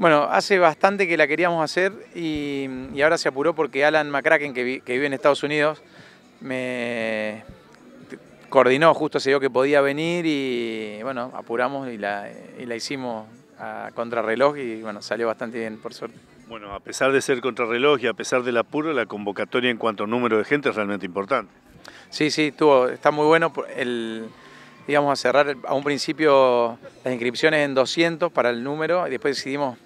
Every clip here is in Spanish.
Bueno, hace bastante que la queríamos hacer y, ahora se apuró porque Alan McCracken, que, vive en Estados Unidos, me coordinó, justo se dio que podía venir y bueno, apuramos y la, hicimos a contrarreloj y bueno, salió bastante bien, por suerte. Bueno, a pesar de ser contrarreloj y a pesar del apuro, la convocatoria en cuanto a número de gente es realmente importante. Sí, sí, estuvo, está muy bueno. El, íbamos a cerrar a un principio las inscripciones en 200 para el número y después decidimos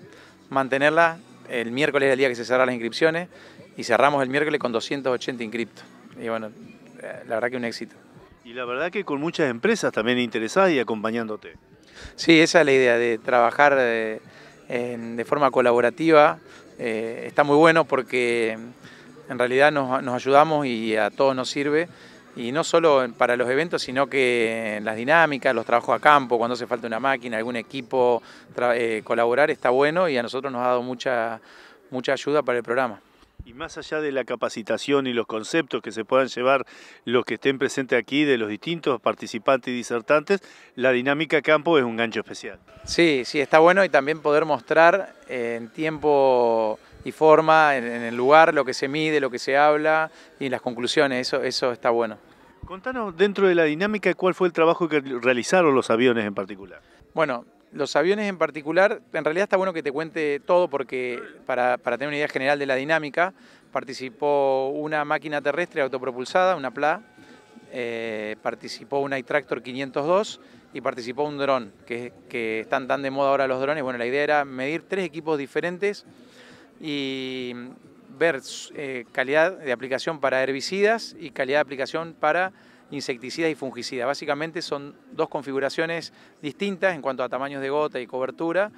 mantenerla el miércoles es el día que se cerraron las inscripciones y cerramos el miércoles con 280 inscriptos. Y bueno, eh, la verdad que un éxito. Y la verdad que con muchas empresas también interesadas y acompañándote. Sí, esa es la idea, de trabajar eh, de, forma colaborativa. Eh, está muy bueno porque en realidad nos ayudamos y a todos nos sirve y no solo para los eventos, sino que en las dinámicas, los trabajos a campo, cuando hace falta una máquina, algún equipo, eh, colaborar está bueno y a nosotros nos ha dado mucha, mucha ayuda para el programa. Y más allá de la capacitación y los conceptos que se puedan llevar los que estén presentes aquí de los distintos participantes y disertantes, la dinámica campo es un gancho especial. Sí, sí, está bueno y también poder mostrar eh, en tiempo y forma en, el lugar, lo que se mide, lo que se habla y las conclusiones, eso, eso está bueno. Contanos dentro de la dinámica cuál fue el trabajo que realizaron los aviones en particular. Bueno, los aviones en particular, en realidad está bueno que te cuente todo porque para, tener una idea general de la dinámica, participó una máquina terrestre autopropulsada, una PLA, eh, participó una iTractor 502 y participó un dron, que, que están tan de moda ahora los drones. Bueno, la idea era medir tres equipos diferentes y ver eh, calidad de aplicación para herbicidas y calidad de aplicación para insecticidas y fungicidas. Básicamente son dos configuraciones distintas en cuanto a tamaños de gota y cobertura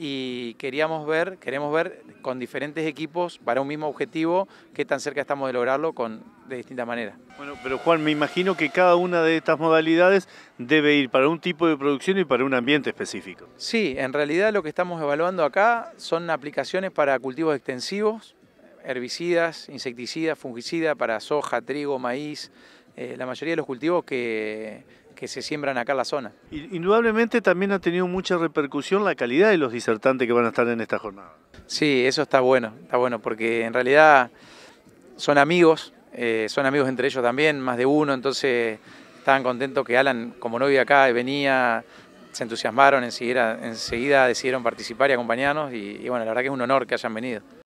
y queríamos ver, queremos ver con diferentes equipos para un mismo objetivo qué tan cerca estamos de lograrlo con, de distintas maneras. Bueno, pero Juan, me imagino que cada una de estas modalidades debe ir para un tipo de producción y para un ambiente específico. Sí, en realidad lo que estamos evaluando acá son aplicaciones para cultivos extensivos, herbicidas, insecticidas, fungicidas para soja, trigo, maíz, eh, la mayoría de los cultivos que, se siembran acá en la zona. Indudablemente también ha tenido mucha repercusión la calidad de los disertantes que van a estar en esta jornada. Sí, eso está bueno, está bueno, porque en realidad son amigos, eh, son amigos entre ellos también, más de uno, entonces estaban contentos que Alan, como no vive acá, venía, se entusiasmaron, enseguida, decidieron participar y acompañarnos, y bueno, la verdad que es un honor que hayan venido.